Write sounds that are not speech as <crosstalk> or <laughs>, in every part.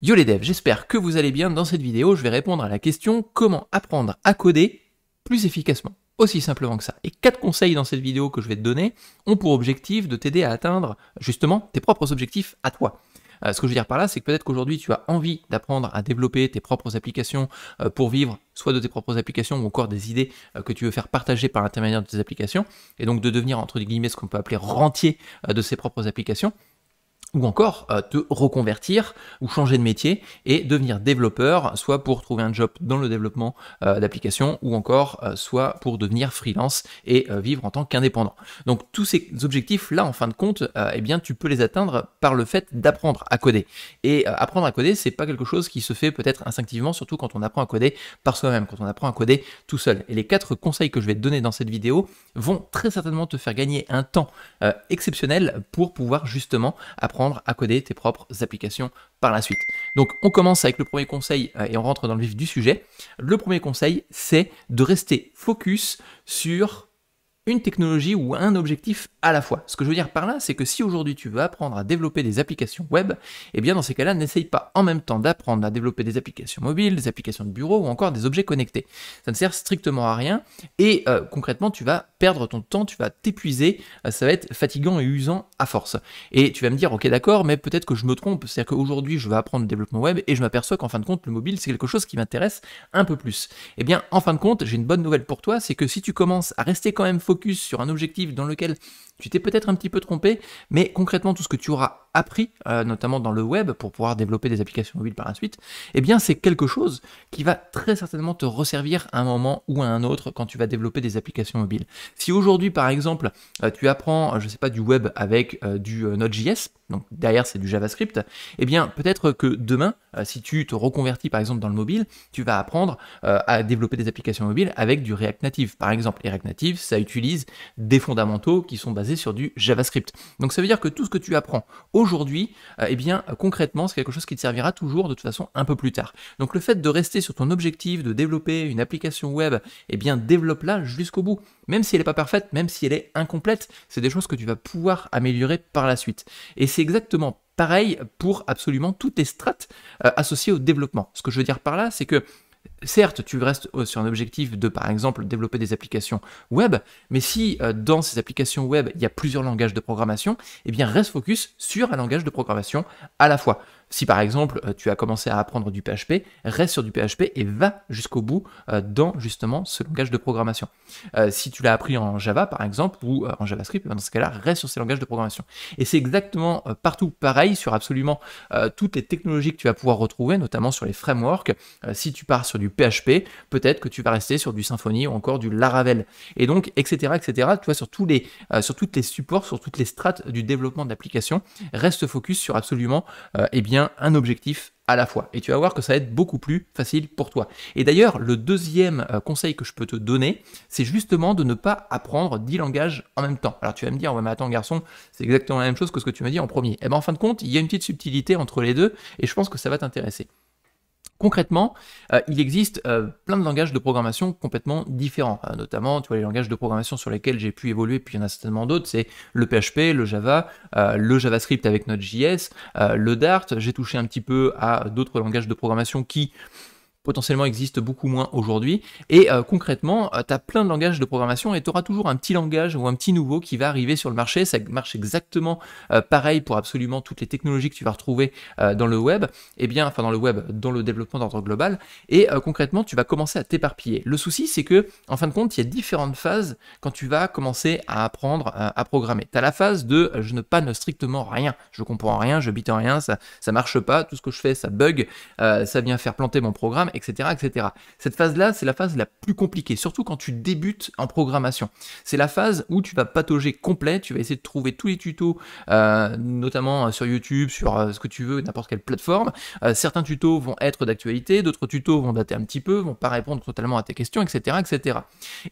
Yo les devs, j'espère que vous allez bien. Dans cette vidéo, je vais répondre à la question comment apprendre à coder plus efficacement. Aussi simplement que ça. Et quatre conseils dans cette vidéo que je vais te donner ont pour objectif de t'aider à atteindre justement tes propres objectifs à toi. Euh, ce que je veux dire par là, c'est que peut-être qu'aujourd'hui tu as envie d'apprendre à développer tes propres applications euh, pour vivre soit de tes propres applications ou encore des idées euh, que tu veux faire partager par l'intermédiaire de tes applications, et donc de devenir entre guillemets ce qu'on peut appeler rentier de ses propres applications ou encore euh, te reconvertir ou changer de métier et devenir développeur, soit pour trouver un job dans le développement euh, d'applications, ou encore euh, soit pour devenir freelance et vivre en tant qu'indépendant. Donc tous ces objectifs-là, en fin de compte, eh bien tu peux les atteindre par le fait d'apprendre à coder. Et apprendre à coder, c'est pas quelque chose qui se fait peut-être instinctivement, surtout quand on apprend à coder par soi-même, quand on apprend à coder tout seul. Et les quatre conseils que je vais te donner dans cette vidéo vont très certainement te faire gagner un temps exceptionnel pour pouvoir justement apprendre à coder tes propres applications par la suite. Donc on commence avec le premier conseil euh, et on rentre dans le vif du sujet. Le premier conseil, c'est de rester focus sur une technologie ou un objectif à la fois. Ce que je veux dire par là, c'est que si aujourd'hui tu veux apprendre à développer des applications web, eh bien dans ces cas-là, n'essaye pas en même temps d'apprendre à développer des applications mobiles, des applications de bureau ou encore des objets connectés. Ça ne sert strictement à rien et euh, concrètement, tu vas perdre ton temps, tu vas t'épuiser, euh, ça va être fatigant et usant à force. Et tu vas me dire, ok d'accord, mais peut-être que je me trompe, c'est-à-dire qu'aujourd'hui je vais apprendre le développement web et je m'aperçois qu'en fin de compte, le mobile, c'est quelque chose qui m'intéresse un peu plus. Eh bien, en fin de compte, j'ai une bonne nouvelle pour toi, c'est que si tu commences à rester quand même focus sur un objectif dans lequel tu t'es peut-être un petit peu trompé, mais concrètement, tout ce que tu auras appris, euh, notamment dans le web, pour pouvoir développer des applications mobiles par la suite, eh bien, c'est quelque chose qui va très certainement te resservir à un moment ou à un autre quand tu vas développer des applications mobiles. Si aujourd'hui, par exemple, euh, tu apprends, euh, je sais pas, du web avec du Node.js, donc derrière c'est du JavaScript, eh bien, peut-être que demain, si tu te reconvertis par exemple dans le mobile, tu vas apprendre à développer des applications mobiles avec du React Native, par exemple. React Native, ça utilise des fondamentaux qui sont basés sur du JavaScript. Donc ça veut dire que tout ce que tu apprends aujourd'hui, euh, eh bien concrètement, c'est quelque chose qui te servira toujours de toute façon un peu plus tard. Donc le fait de rester sur ton objectif de développer une application web, eh bien développe-la jusqu'au bout. Même si elle n'est pas parfaite, même si elle est incomplète, c'est des choses que tu vas pouvoir améliorer par la suite. Et c'est exactement pareil pour absolument toutes les strates euh, associées au développement. Ce que je veux dire par là, c'est que Certes, tu restes euh, sur un objectif de, par exemple, développer des applications web, mais si euh, dans ces applications web, il y a plusieurs langages de programmation, eh bien, reste focus sur un langage de programmation à la fois. Si par exemple euh, tu as commencé à apprendre du PHP, reste sur du PHP et va jusqu'au bout euh, dans justement ce langage de programmation. Euh, si tu l'as appris en Java par exemple ou en JavaScript, ben, dans ce cas-là, reste sur ces langages de programmation. Et c'est exactement partout pareil sur absolument toutes les technologies que tu vas pouvoir retrouver, notamment sur les frameworks. si tu pars sur du PHP, peut-être que tu vas rester sur du Symfony ou encore du Laravel. Et donc, etc., etc., tu vois, sur tous les, sur toutes les supports, sur toutes les strates du développement de reste focus sur absolument, eh bien, un objectif à la fois. Et tu vas voir que ça va être beaucoup plus facile pour toi. Et d'ailleurs, le deuxième euh, conseil que je peux te donner, c'est justement de ne pas apprendre dix langages en même temps. Alors tu vas me dire, ouais mais attends garçon, c'est exactement la même chose que ce que tu m'as dit en premier. Et eh ben en fin de compte, il y a une petite subtilité entre les deux et je pense que ça va t'intéresser. Concrètement, euh, il existe euh, plein de langages de programmation complètement différents, hein. notamment tu vois, les langages de programmation sur lesquels j'ai pu évoluer, puis il y en a certainement d'autres, c'est le PHP, le Java, euh, le JavaScript avec Node.js, le Dart, j'ai touché un petit peu à d'autres langages de programmation qui potentiellement existe beaucoup moins aujourd'hui. Et euh, concrètement, euh, tu as plein de langages de programmation et tu auras toujours un petit langage ou un petit nouveau qui va arriver sur le marché. Ça marche exactement euh, pareil pour absolument toutes les technologies que tu vas retrouver dans le web, et eh bien, enfin dans le web, dans le développement d'ordre global. Et concrètement, tu vas commencer à t'éparpiller. Le souci, c'est que, en fin de compte, il y a différentes phases quand tu vas commencer à apprendre à programmer. Tu as la phase de je ne panne strictement rien, je comprends rien, je bite en rien, ça, ne marche pas, tout ce que je fais, ça bug, ça vient faire planter mon programme etc. etc. Cette phase-là, c'est la phase la plus compliquée, surtout quand tu débutes en programmation. C'est la phase où tu vas patauger complet, tu vas essayer de trouver tous les tutos, euh, notamment euh, sur YouTube, sur euh, ce que tu veux, n'importe quelle plateforme. certains tutos vont être d'actualité, d'autres tutos vont dater un petit peu, vont pas répondre totalement à tes questions, etc. etc.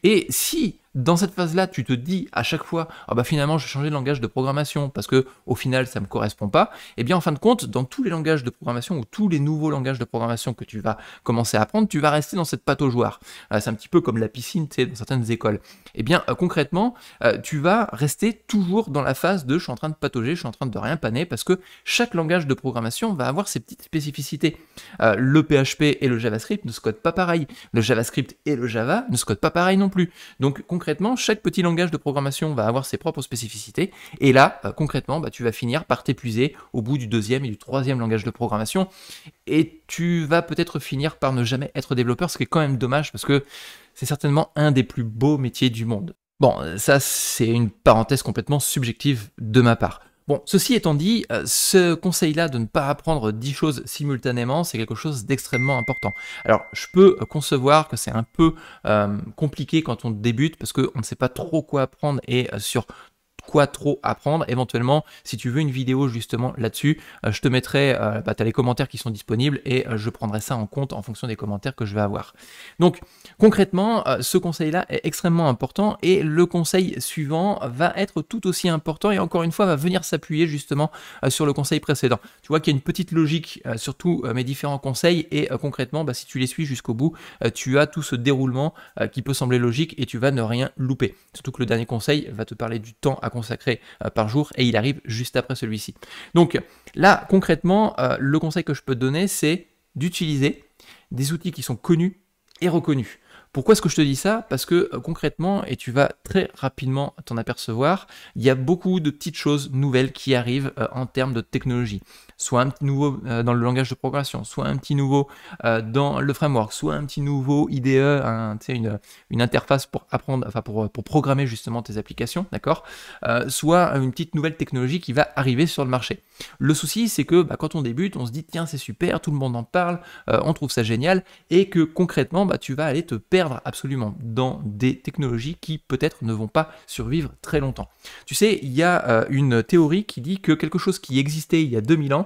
Et si dans cette phase-là, tu te dis à chaque fois, ah bah finalement, je vais changer de langage de programmation parce que au final, ça me correspond pas. Et eh bien, en fin de compte, dans tous les langages de programmation ou tous les nouveaux langages de programmation que tu vas commencer à apprendre, tu vas rester dans cette pataugeoire. Euh, c'est un petit peu comme la piscine, tu sais, dans certaines écoles. Et eh bien, euh, concrètement, euh, tu vas rester toujours dans la phase de je suis en train de patauger, je suis en train de rien paner parce que chaque langage de programmation va avoir ses petites spécificités. le PHP et le JavaScript ne se codent pas pareil. Le JavaScript et le Java ne se codent pas pareil non plus. Donc, concrètement, concrètement, chaque petit langage de programmation va avoir ses propres spécificités. Et là, euh, concrètement, bah, tu vas finir par t'épuiser au bout du deuxième et du troisième langage de programmation. Et tu vas peut-être finir par ne jamais être développeur, ce qui est quand même dommage parce que c'est certainement un des plus beaux métiers du monde. Bon, ça c'est une parenthèse complètement subjective de ma part. Bon, ceci étant dit, euh, ce conseil-là de ne pas apprendre 10 choses simultanément, c'est quelque chose d'extrêmement important. Alors, je peux concevoir que c'est un peu euh, compliqué quand on débute parce qu'on ne sait pas trop quoi apprendre et euh, sur quoi trop apprendre. Éventuellement, si tu veux une vidéo justement là-dessus, euh, je te mettrai, euh, bah, tu as les commentaires qui sont disponibles et euh, je prendrai ça en compte en fonction des commentaires que je vais avoir. Donc concrètement, ce conseil-là est extrêmement important et le conseil suivant va être tout aussi important et encore une fois va venir s'appuyer justement sur le conseil précédent. Tu vois qu'il y a une petite logique sur tous mes différents conseils et concrètement, bah, si tu les suis jusqu'au bout, tu as tout ce déroulement qui peut sembler logique et tu vas ne rien louper. Surtout que le dernier conseil va te parler du temps à consacré euh, par jour et il arrive juste après celui-ci. Donc là, concrètement, euh, le conseil que je peux te donner, c'est d'utiliser des outils qui sont connus et reconnus. Pourquoi est-ce que je te dis ça Parce que euh, concrètement, et tu vas très rapidement t'en apercevoir, il y a beaucoup de petites choses nouvelles qui arrivent en termes de technologie soit un petit nouveau euh, dans le langage de programmation, soit un petit nouveau euh, dans le framework, soit un petit nouveau IDE, une, interface pour apprendre, enfin pour, programmer justement tes applications, d'accord euh, Soit une petite nouvelle technologie qui va arriver sur le marché. Le souci, c'est que bah, quand on débute, on se dit tiens c'est super, tout le monde en parle, on trouve ça génial, et que concrètement, bah, tu vas aller te perdre absolument dans des technologies qui peut-être ne vont pas survivre très longtemps. Tu sais, il y a une théorie qui dit que quelque chose qui existait il y a 2000 ans,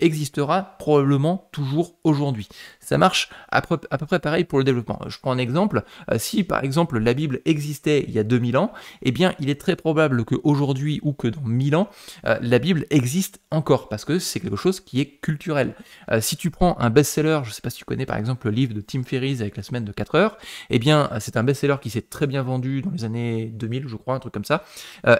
existera probablement toujours aujourd'hui. Ça marche à peu, près pareil pour le développement. Je prends un exemple. Euh, si par exemple la Bible existait il y a 2000 ans, eh bien il est très probable qu'aujourd'hui ou que dans 1000 ans, euh, la Bible existe encore parce que c'est quelque chose qui est culturel. Euh, si tu prends un best-seller, je ne sais pas si tu connais par exemple le livre de Tim Ferriss avec la semaine de 4 heures, eh bien c'est un best-seller qui s'est très bien vendu dans les années 2000, je crois, un truc comme ça.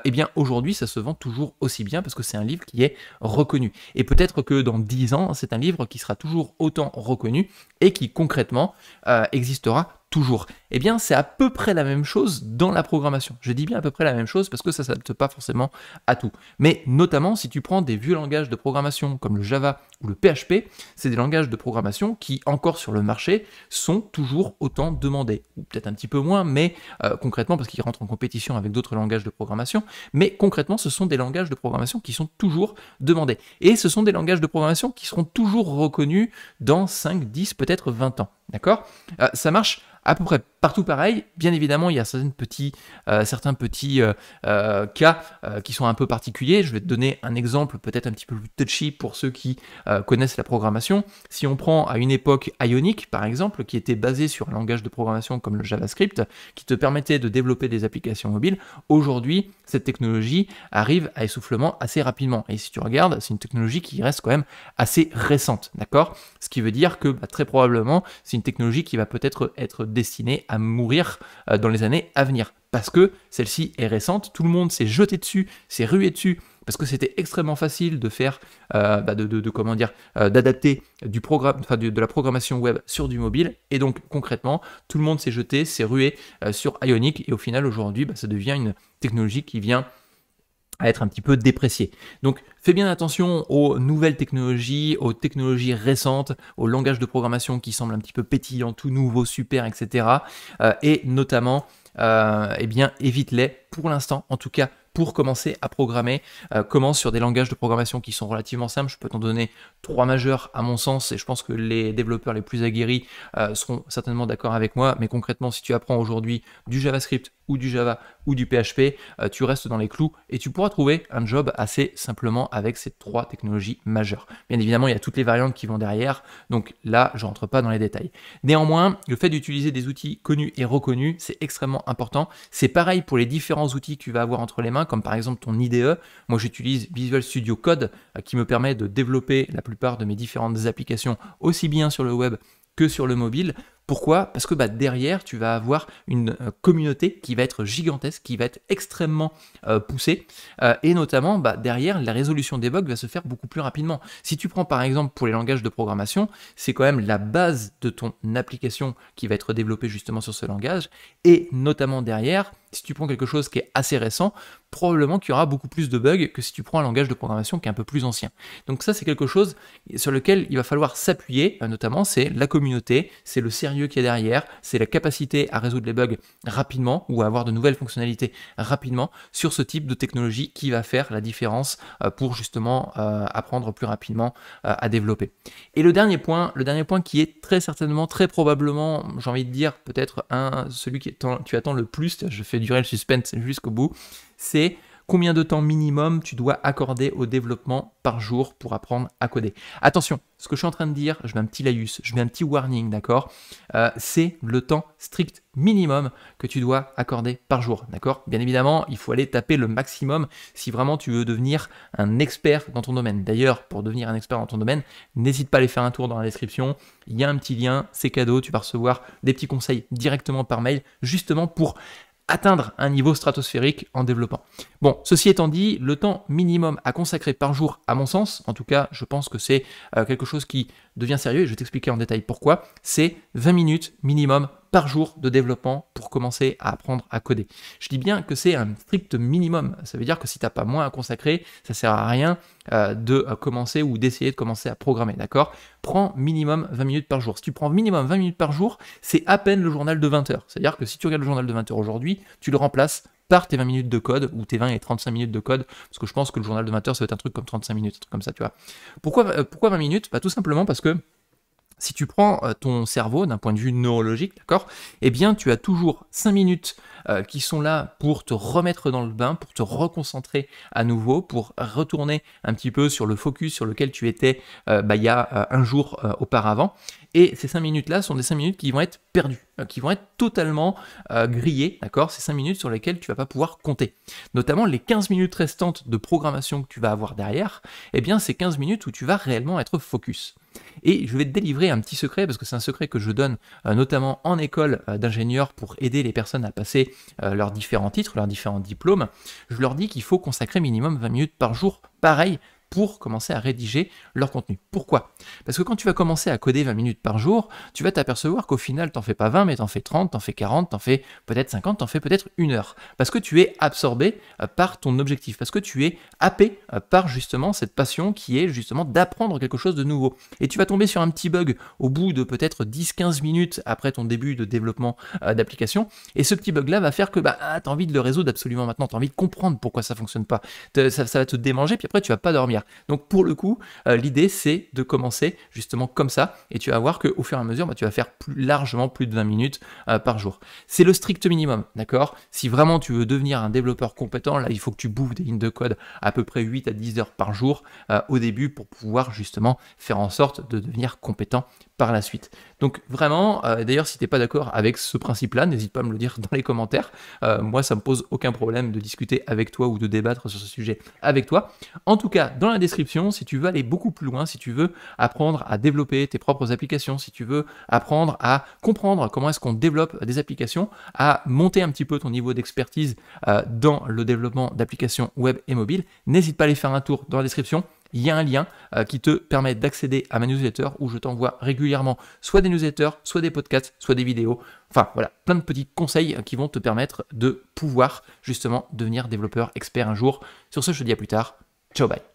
eh bien aujourd'hui, ça se vend toujours aussi bien parce que c'est un livre qui est reconnu. Et peut-être que dans 10 ans, c'est un livre qui sera toujours autant reconnu et qui concrètement euh, existera toujours. Eh bien, c'est à peu près la même chose dans la programmation. Je dis bien à peu près la même chose parce que ça ne s'adapte pas forcément à tout. Mais notamment, si tu prends des vieux langages de programmation comme le Java ou le PHP, c'est des langages de programmation qui, encore sur le marché, sont toujours autant demandés. Ou peut-être un petit peu moins, mais euh, concrètement, parce qu'ils rentrent en compétition avec d'autres langages de programmation. Mais concrètement, ce sont des langages de programmation qui sont toujours demandés. Et ce sont des langages de programmation qui seront toujours reconnus dans 5, 10, peut-être 20 ans. D'accord euh, Ça marche à peu près partout pareil. Bien évidemment, il y a euh, certains petits, certains euh, petits euh, cas qui sont un peu particuliers. Je vais te donner un exemple peut-être un petit peu plus touchy pour ceux qui connaissent la programmation. Si on prend à une époque Ionic, par exemple, qui était basé sur un langage de programmation comme le JavaScript, qui te permettait de développer des applications mobiles, aujourd'hui, cette technologie arrive à essoufflement assez rapidement. Et si tu regardes, c'est une technologie qui reste quand même assez récente, d'accord Ce qui veut dire que bah, très probablement, c'est une technologie qui va peut-être être destinée à à mourir euh, dans les années à venir. Parce que celle-ci est récente, tout le monde s'est jeté dessus, s'est rué dessus, parce que c'était extrêmement facile de faire, euh, bah, de, comment dire, euh, d'adapter du programme, enfin de, la programmation web sur du mobile. Et donc concrètement, tout le monde s'est jeté, s'est rué sur Ionic, et au final aujourd'hui, bah, ça devient une technologie qui vient à être un petit peu déprécié. Donc fais bien attention aux nouvelles technologies, aux technologies récentes, aux langages de programmation qui semblent un petit peu pétillants, tout nouveau, super, etc. Euh, et notamment, euh, eh bien, évite-les pour l'instant, en tout cas pour commencer à programmer. Euh, commence sur des langages de programmation qui sont relativement simples. Je peux t'en donner trois majeurs à mon sens et je pense que les développeurs les plus aguerris euh, seront certainement d'accord avec moi. Mais concrètement, si tu apprends aujourd'hui du JavaScript, ou du Java ou du PHP, euh, tu restes dans les clous et tu pourras trouver un job assez simplement avec ces trois technologies majeures. Bien évidemment, il y a toutes les variantes qui vont derrière, donc là, je rentre pas dans les détails. Néanmoins, le fait d'utiliser des outils connus et reconnus, c'est extrêmement important. C'est pareil pour les différents outils que tu vas avoir entre les mains, comme par exemple ton IDE. Moi, j'utilise Visual Studio Code euh, qui me permet de développer la plupart de mes différentes applications aussi bien sur le web que sur le mobile. Pourquoi Parce que bah, derrière, tu vas avoir une euh, communauté qui va être gigantesque, qui va être extrêmement euh, poussée, euh, et notamment bah, derrière, la résolution des bugs va se faire beaucoup plus rapidement. Si tu prends par exemple pour les langages de programmation, c'est quand même la base de ton application qui va être développée justement sur ce langage, et notamment derrière, si tu prends quelque chose qui est assez récent, probablement qu'il y aura beaucoup plus de bugs que si tu prends un langage de programmation qui est un peu plus ancien. Donc ça, c'est quelque chose sur lequel il va falloir s'appuyer, notamment, c'est la communauté, c'est le sérieux lieu qu'il y derrière, c'est la capacité à résoudre les bugs rapidement ou à avoir de nouvelles fonctionnalités rapidement sur ce type de technologie qui va faire la différence euh, pour justement euh, apprendre plus rapidement euh, à développer. Et le dernier point, le dernier point qui est très certainement, très probablement, j'ai envie de dire peut-être un celui qui tu attends le plus, je fais durer le suspense jusqu'au bout, c'est Combien de temps minimum tu dois accorder au développement par jour pour apprendre à coder Attention, ce que je suis en train de dire, je mets un petit laïus, je mets un petit warning, d'accord euh, C'est le temps strict minimum que tu dois accorder par jour, d'accord Bien évidemment, il faut aller taper le maximum si vraiment tu veux devenir un expert dans ton domaine. D'ailleurs, pour devenir un expert dans ton domaine, n'hésite pas à aller faire un tour dans la description. Il y a un petit lien, c'est cadeau, tu vas recevoir des petits conseils directement par mail, justement pour atteindre un niveau stratosphérique en développant. Bon, ceci étant dit, le temps minimum à consacrer par jour, à mon sens, en tout cas, je pense que c'est euh, quelque chose qui devient sérieux, et je vais t'expliquer en détail pourquoi, c'est 20 minutes minimum par jour de développement pour commencer à apprendre à coder. Je dis bien que c'est un strict minimum. Ça veut dire que si tu n'as pas moins à consacrer, ça sert à rien euh, de euh, commencer ou d'essayer de commencer à programmer, d'accord Prends minimum 20 minutes par jour. Si tu prends minimum 20 minutes par jour, c'est à peine le journal de 20 heures. C'est-à-dire que si tu regardes le journal de 20 heures aujourd'hui, tu le remplaces par tes 20 minutes de code ou tes 20 et 35 minutes de code, parce que je pense que le journal de 20 heures, ça va être un truc comme 35 minutes, comme ça, tu vois. Pourquoi, euh, pourquoi 20 minutes pas bah, tout simplement parce que si tu prends euh, ton cerveau d'un point de vue neurologique, d'accord, eh bien tu as toujours 5 minutes euh, qui sont là pour te remettre dans le bain, pour te reconcentrer à nouveau, pour retourner un petit peu sur le focus sur lequel tu étais euh, bah, il y a un jour auparavant. Et ces 5 minutes-là sont des 5 minutes qui vont être perdues, qui vont être totalement grillées, d'accord Ces 5 minutes sur lesquelles tu ne vas pas pouvoir compter. Notamment les 15 minutes restantes de programmation que tu vas avoir derrière, eh bien ces 15 minutes où tu vas réellement être focus. Et je vais te délivrer un petit secret, parce que c'est un secret que je donne euh, notamment en école euh, d'ingénieurs d'ingénieur pour aider les personnes à passer euh, leurs différents titres, leurs différents diplômes. Je leur dis qu'il faut consacrer minimum 20 minutes par jour, pareil, pour commencer à rédiger leur contenu. Pourquoi Parce que quand tu vas commencer à coder 20 minutes par jour, tu vas t'apercevoir qu'au final, t'en fais pas 20, mais t'en fais 30, t'en fais 40, en fais peut-être 50, t'en fais peut-être une heure. Parce que tu es absorbé euh, par ton objectif, parce que tu es happé euh, par justement cette passion qui est justement d'apprendre quelque chose de nouveau. Et tu vas tomber sur un petit bug au bout de peut-être 10-15 minutes après ton début de développement euh, d'application. Et ce petit bug-là va faire que bah, ah, tu as envie de le résoudre absolument maintenant, tu as envie de comprendre pourquoi ça fonctionne pas. Ça, ça va te démanger, puis après tu vas pas dormir. Donc pour le coup, euh, l'idée c'est de commencer justement comme ça et tu vas voir qu'au fur et à mesure, bah, tu vas faire plus largement plus de 20 minutes euh, par jour. C'est le strict minimum, d'accord Si vraiment tu veux devenir un développeur compétent, là il faut que tu bouffes des lignes de code à peu près 8 à 10 heures par jour euh, au début pour pouvoir justement faire en sorte de devenir compétent par la suite. Donc vraiment, euh, d'ailleurs, si tu n'es pas d'accord avec ce principe-là, n'hésite pas à me le dire <laughs> dans les commentaires. Euh, moi, ça me pose aucun problème de discuter avec toi ou de débattre sur ce sujet avec toi. En tout cas, dans la description, si tu veux aller beaucoup plus loin, si tu veux apprendre à développer tes propres applications, si tu veux apprendre à comprendre comment est-ce qu'on développe des applications, à monter un petit peu ton niveau d'expertise euh, dans le développement d'applications web et mobile, n'hésite pas à aller faire un tour dans la description il y a un lien euh, qui te permet d'accéder à ma newsletter où je t'envoie régulièrement soit des newsletters, soit des podcasts, soit des vidéos. Enfin voilà, plein de petits conseils euh, qui vont te permettre de pouvoir justement devenir développeur expert un jour. Sur ce, je te dis à plus tard. Ciao, bye.